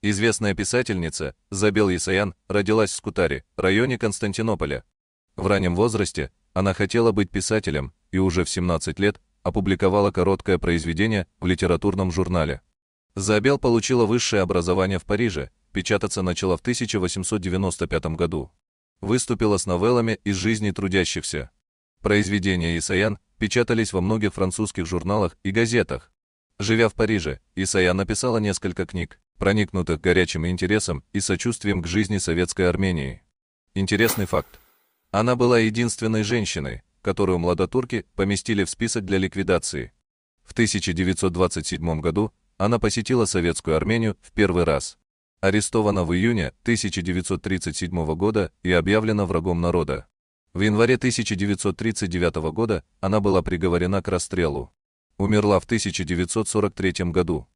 Известная писательница Забел Исаян родилась в Скутаре, районе Константинополя. В раннем возрасте она хотела быть писателем и уже в 17 лет опубликовала короткое произведение в литературном журнале. Забел получила высшее образование в Париже, печататься начала в 1895 году. Выступила с новеллами из жизни трудящихся. Произведения Исаян печатались во многих французских журналах и газетах. Живя в Париже, Исаян написала несколько книг проникнутых горячим интересом и сочувствием к жизни советской Армении. Интересный факт. Она была единственной женщиной, которую младотурки поместили в список для ликвидации. В 1927 году она посетила советскую Армению в первый раз. Арестована в июне 1937 года и объявлена врагом народа. В январе 1939 года она была приговорена к расстрелу. Умерла в 1943 году.